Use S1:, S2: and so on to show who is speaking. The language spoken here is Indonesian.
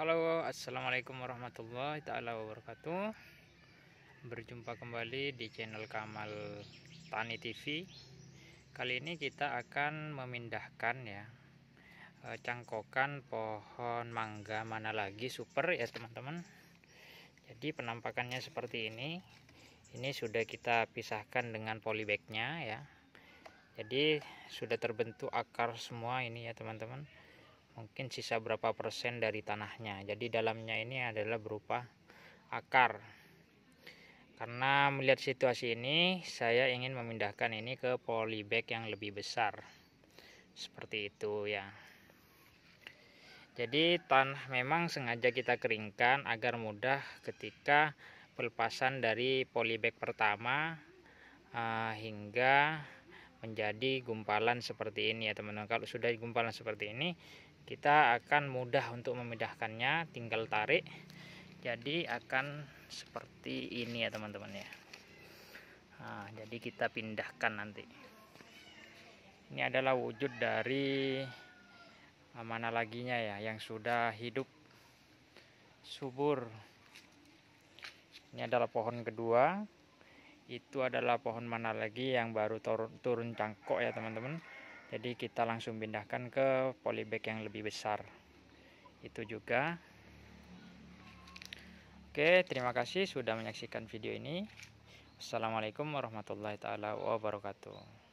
S1: Halo assalamualaikum warahmatullahi taala wabarakatuh berjumpa kembali di channel Kamal Tani TV kali ini kita akan memindahkan ya e, cangkokan pohon mangga mana lagi super ya teman-teman jadi penampakannya seperti ini ini sudah kita pisahkan dengan polybagnya ya jadi sudah terbentuk akar semua ini ya teman-teman mungkin sisa berapa persen dari tanahnya jadi dalamnya ini adalah berupa akar karena melihat situasi ini saya ingin memindahkan ini ke polybag yang lebih besar seperti itu ya jadi tanah memang sengaja kita keringkan agar mudah ketika pelepasan dari polybag pertama uh, hingga menjadi gumpalan seperti ini ya teman-teman kalau sudah gumpalan seperti ini kita akan mudah untuk memindahkannya tinggal tarik jadi akan seperti ini ya teman-teman ya nah, jadi kita pindahkan nanti ini adalah wujud dari eh, mana laginya ya yang sudah hidup subur ini adalah pohon kedua itu adalah pohon mana lagi yang baru turun, turun cangkok ya teman-teman jadi kita langsung pindahkan ke polybag yang lebih besar itu juga oke terima kasih sudah menyaksikan video ini Assalamualaikum warahmatullahi taala wabarakatuh